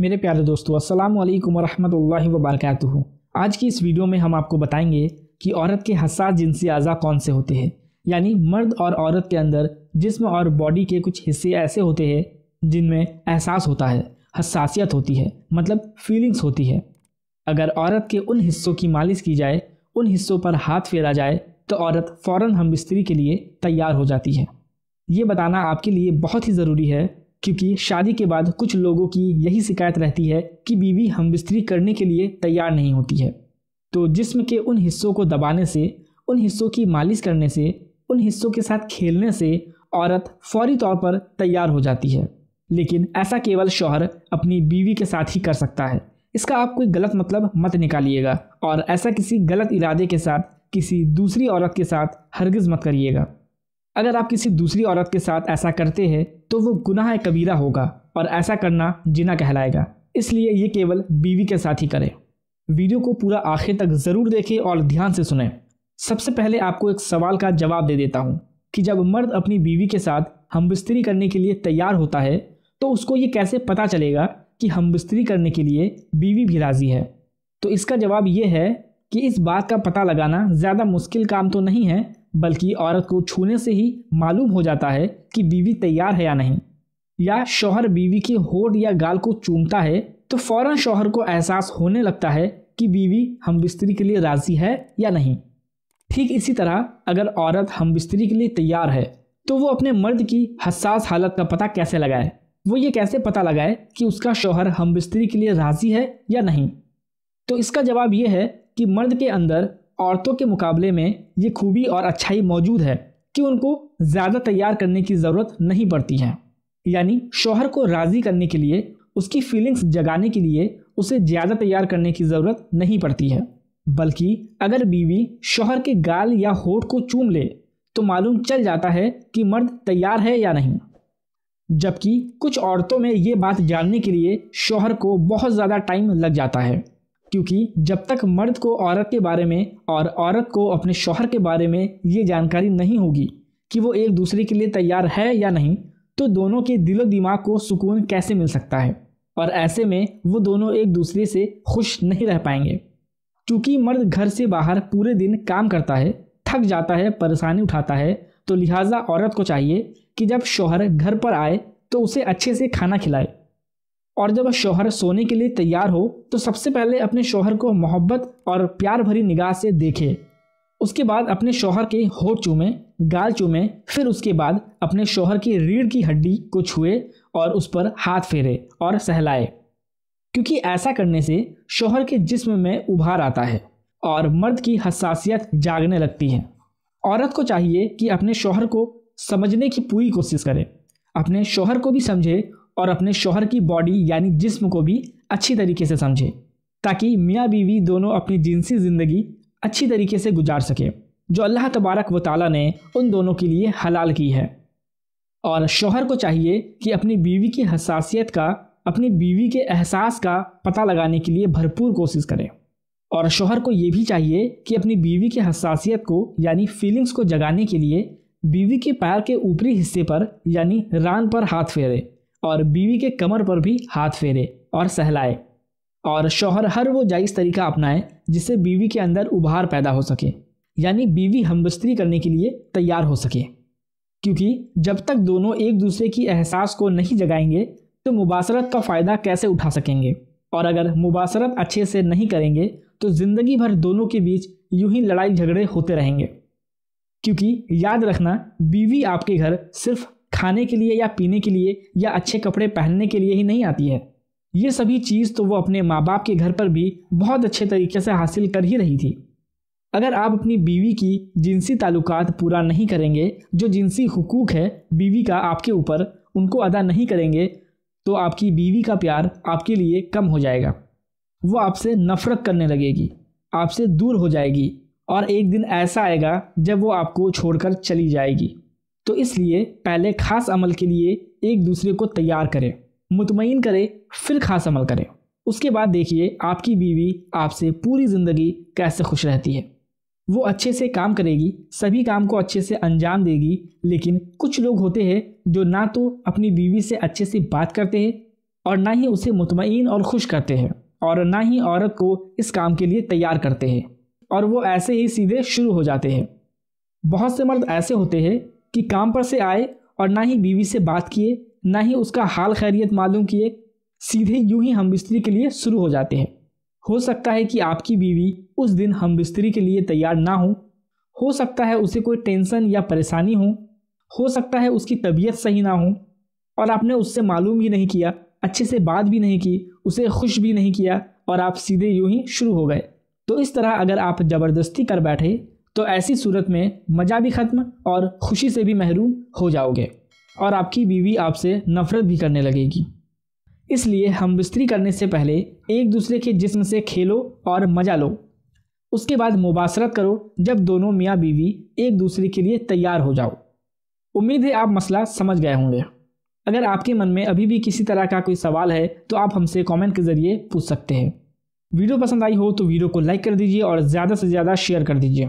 मेरे प्यारे दोस्तों अस्सलाम वालेकुम व वबरकatuh आज की इस वीडियो में हम आपको बताएंगे कि औरत के हसास जिनसी अज़ा कौन से होते हैं यानी मर्द और औरत के अंदर जिस्म और बॉडी के कुछ हिस्से ऐसे होते हैं जिनमें एहसास होता है हसासियत होती है मतलब फीलिंग्स होती है अगर औरत के उन हिस्सों की मालिश की जाए उन हिस्सों पर हाथ फेरा जाए तो औरत फ़ौर हम बिस्तरी के लिए तैयार हो जाती है ये बताना आपके लिए बहुत ही ज़रूरी है क्योंकि शादी के बाद कुछ लोगों की यही शिकायत रहती है कि बीवी हम बिस्तरी करने के लिए तैयार नहीं होती है तो जिस्म के उन हिस्सों को दबाने से उन हिस्सों की मालिश करने से उन हिस्सों के साथ खेलने से औरत फौरी तौर पर तैयार हो जाती है लेकिन ऐसा केवल शौहर अपनी बीवी के साथ ही कर सकता है इसका आप कोई गलत मतलब मत निकालिएगा और ऐसा किसी गलत इरादे के साथ किसी दूसरी औरत के साथ हरगिज़ मत करिएगा अगर आप किसी दूसरी औरत के साथ ऐसा करते हैं तो वो गुनाह कबीरा होगा और ऐसा करना जिना कहलाएगा इसलिए ये केवल बीवी के साथ ही करें वीडियो को पूरा आखिर तक ज़रूर देखें और ध्यान से सुने सबसे पहले आपको एक सवाल का जवाब दे देता हूँ कि जब मर्द अपनी बीवी के साथ हम बिस्तरी करने के लिए तैयार होता है तो उसको ये कैसे पता चलेगा कि हम बिस्तरी करने के लिए बीवी भी राज़ी है तो इसका जवाब ये है कि इस बात का पता लगाना ज़्यादा मुश्किल काम तो नहीं है बल्कि औरत को छूने से ही मालूम हो जाता है कि बीवी तैयार है या नहीं या शौहर बीवी के होठ या गाल को चूमता है तो फौरन शौहर को एहसास होने लगता है कि बीवी हम बिस्तरी के लिए राज़ी है या नहीं ठीक इसी तरह अगर औरत हम बिस्तरी के लिए तैयार है तो वो अपने मर्द की हसास हालत का पता कैसे लगाए वो ये कैसे पता लगाए कि उसका शौहर हम बिस्तरी के लिए राज़ी है या नहीं तो इसका जवाब ये है कि मर्द के अंदर औरतों के मुकाबले में ये खूबी और अच्छाई मौजूद है कि उनको ज़्यादा तैयार करने की ज़रूरत नहीं पड़ती है यानी शोहर को राज़ी करने के लिए उसकी फीलिंग्स जगाने के लिए उसे ज़्यादा तैयार करने की ज़रूरत नहीं पड़ती है बल्कि अगर बीवी शोहर के गाल या होठ को चूम ले तो मालूम चल जाता है कि मर्द तैयार है या नहीं जबकि कुछ औरतों में ये बात जानने के लिए शोहर को बहुत ज़्यादा टाइम लग जाता है क्योंकि जब तक मर्द को औरत के बारे में और औरत को अपने शौहर के बारे में ये जानकारी नहीं होगी कि वो एक दूसरे के लिए तैयार है या नहीं तो दोनों के दिलो दिमाग को सुकून कैसे मिल सकता है और ऐसे में वो दोनों एक दूसरे से खुश नहीं रह पाएंगे क्योंकि मर्द घर से बाहर पूरे दिन काम करता है थक जाता है परेशानी उठाता है तो लिहाजा औरत को चाहिए कि जब शोहर घर पर आए तो उसे अच्छे से खाना खिलाए और जब शोहर सोने के लिए तैयार हो तो सबसे पहले अपने शोहर को मोहब्बत और प्यार भरी निगाह से देखे उसके बाद अपने शोहर के होठ चूमे गाल चूमे फिर उसके बाद अपने शोहर की रीढ़ की हड्डी को छुए और उस पर हाथ फेरे और सहलाए क्योंकि ऐसा करने से शोहर के जिस्म में उभार आता है और मर्द की हसासियत जागने लगती है औरत को चाहिए कि अपने शोहर को समझने की पूरी कोशिश करे अपने शोहर को भी समझे और अपने शोहर की बॉडी यानी जिस्म को भी अच्छी तरीके से समझे ताकि मियाँ बीवी दोनों अपनी जिनसी ज़िंदगी अच्छी तरीके से गुजार सके जो अल्लाह तबारक व ताली ने उन दोनों के लिए हलाल की है और शोहर को चाहिए कि अपनी बीवी की हसासियत का अपनी बीवी के एहसास का पता लगाने के लिए भरपूर कोशिश करें और शोहर को ये भी चाहिए कि अपनी बीवी की हसासियत को यानी फीलिंग्स को जगाने के लिए बीवी के पैर के ऊपरी हिस्से पर यानी रान पर हाथ फेरे और बीवी के कमर पर भी हाथ फेरे और सहलाए और शौहर हर वो जायज़ तरीका अपनाए जिससे बीवी के अंदर उभार पैदा हो सके यानी बीवी हमबस्त्री करने के लिए तैयार हो सके क्योंकि जब तक दोनों एक दूसरे की एहसास को नहीं जगाएंगे तो मुबासरत का फ़ायदा कैसे उठा सकेंगे और अगर मुबासरत अच्छे से नहीं करेंगे तो ज़िंदगी भर दोनों के बीच यूं ही लड़ाई झगड़े होते रहेंगे क्योंकि याद रखना बीवी आपके घर सिर्फ खाने के लिए या पीने के लिए या अच्छे कपड़े पहनने के लिए ही नहीं आती है ये सभी चीज़ तो वो अपने माँ बाप के घर पर भी बहुत अच्छे तरीके से हासिल कर ही रही थी अगर आप अपनी बीवी की जिनसी ताल्लुकात पूरा नहीं करेंगे जो जिनसी हुकूक है बीवी का आपके ऊपर उनको अदा नहीं करेंगे तो आपकी बीवी का प्यार आपके लिए कम हो जाएगा वो आपसे नफ़रत करने लगेगी आपसे दूर हो जाएगी और एक दिन ऐसा आएगा जब वो आपको छोड़कर चली जाएगी तो इसलिए पहले खास अमल के लिए एक दूसरे को तैयार करें मुतमिन करें फिर खास अमल करें उसके बाद देखिए आपकी बीवी आपसे पूरी ज़िंदगी कैसे खुश रहती है वो अच्छे से काम करेगी सभी काम को अच्छे से अंजाम देगी लेकिन कुछ लोग होते हैं जो ना तो अपनी बीवी से अच्छे से बात करते हैं और ना ही उसे मुतमिन और खुश करते हैं और ना ही औरत को इस काम के लिए तैयार करते हैं और वो ऐसे ही सीधे शुरू हो जाते हैं बहुत से मर्द ऐसे होते हैं कि काम पर से आए और ना ही बीवी से बात किए ना ही उसका हाल खैरियत मालूम किए सीधे यूं ही हम बिस्तरी के लिए शुरू हो जाते हैं हो सकता है कि आपकी बीवी उस दिन हम बिस्तरी के लिए तैयार ना हो हो सकता है उसे कोई टेंशन या परेशानी हो हो सकता है उसकी तबीयत सही ना हो और आपने उससे मालूम भी नहीं किया अच्छे से बात भी नहीं की उसे खुश भी नहीं किया और आप सीधे यूं ही शुरू हो गए तो इस तरह अगर आप ज़बरदस्ती कर बैठे तो ऐसी सूरत में मज़ा भी ख़त्म और खुशी से भी महरूम हो जाओगे और आपकी बीवी आपसे नफ़रत भी करने लगेगी इसलिए हम बिस्तरी करने से पहले एक दूसरे के जिस्म से खेलो और मज़ा लो उसके बाद मुबासरत करो जब दोनों मियाँ बीवी एक दूसरे के लिए तैयार हो जाओ उम्मीद है आप मसला समझ गए होंगे अगर आपके मन में अभी भी किसी तरह का कोई सवाल है तो आप हमसे कमेंट के ज़रिए पूछ सकते हैं वीडियो पसंद आई हो तो वीडियो को लाइक कर दीजिए और ज़्यादा से ज़्यादा शेयर कर दीजिए